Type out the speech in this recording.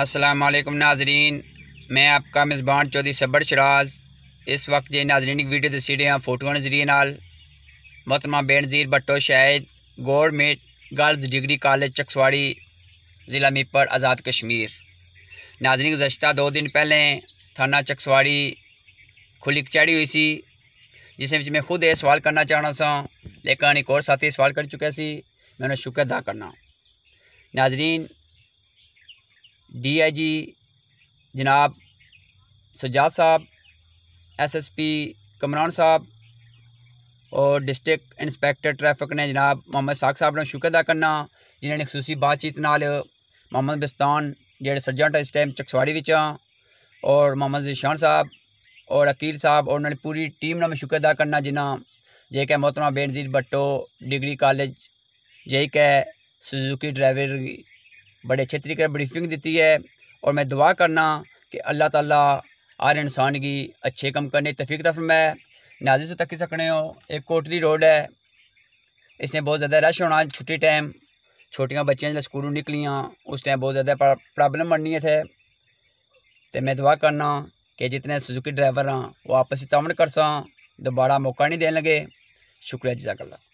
असलकम नाजरीन मैं आपका मेज़बान चौधरी सबर शराज इस वक्त जे नाजरीन की वीडियो दसी रहे हैं फोटो नजरिए नाल मोहतरमा बेनजीर भट्टो शाहिद government girls degree college Chakswari ज़िला मीपर आज़ाद कश्मीर नाजरीन गुज्त दो दिन पहले थाना चकसवाड़ी खुली चढ़ी हुई सी जिस मैं खुद ये सवाल करना चाहना सा लेकिन एक और साथी सवाल कर चुके सी मैं उन्हें शुक्र अदा करना नाजरीन डीआईजी जनाब सजाद साहब एसएसपी कमरान साहब और डिस्ट्रिक्ट इंस्पैक्टर ट्रैफिक ने जनाब मोहम्मद साख साहब ने शुक्र अदा करना जिन्होंने खसूसी बातचीत नाल मोहम्मद बिस्तान जेह्ड़े सरजंट इस टाइम चकसवाड़ी बिच और मोहम्मद जिशान साहब और अकील साहब और उन्होंने पूरी टीम ने मैं शुक्र अदा करना जिन्ना जे के मोहतमा Benazir Bhutto degree college J K Suzuki driver बड़े अच्छे तरीके ब्रीफिंग दी है और मैं दुआ करना कि अल्लाह ताला हर इंसान की अच्छे कम करने तफीक तफ मैं नाजी से तकी सकने हो एक कोटली रोड है इसमें बहुत ज़्यादा रश होना छुट्टी टाइम छोटिया बच्चिया जल्द स्कूलों निकलियाँ उस टाइम बहुत ज़्यादा प्रॉब्लम बननी है तो मैं दुआ करना कि जितने सुजुकी ड्राइवर हाँ वो आपस में तमन कर सकें दोबारा मौका नहीं देने लगे शुक्रिया जजाकल्ला